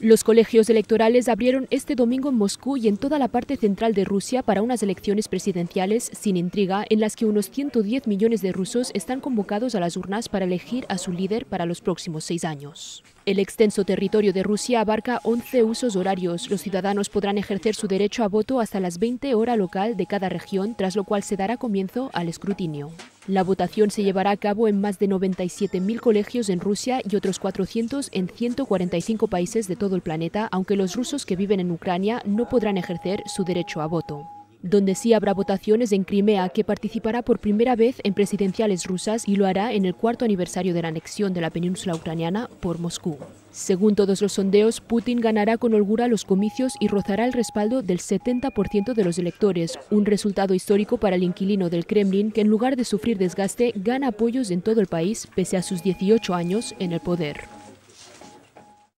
Los colegios electorales abrieron este domingo en Moscú y en toda la parte central de Rusia para unas elecciones presidenciales sin intriga en las que unos 110 millones de rusos están convocados a las urnas para elegir a su líder para los próximos seis años. El extenso territorio de Rusia abarca 11 usos horarios. Los ciudadanos podrán ejercer su derecho a voto hasta las 20 horas local de cada región, tras lo cual se dará comienzo al escrutinio. La votación se llevará a cabo en más de 97.000 colegios en Rusia y otros 400 en 145 países de todo el planeta, aunque los rusos que viven en Ucrania no podrán ejercer su derecho a voto donde sí habrá votaciones en Crimea, que participará por primera vez en presidenciales rusas y lo hará en el cuarto aniversario de la anexión de la península ucraniana por Moscú. Según todos los sondeos, Putin ganará con holgura los comicios y rozará el respaldo del 70% de los electores, un resultado histórico para el inquilino del Kremlin que en lugar de sufrir desgaste gana apoyos en todo el país pese a sus 18 años en el poder.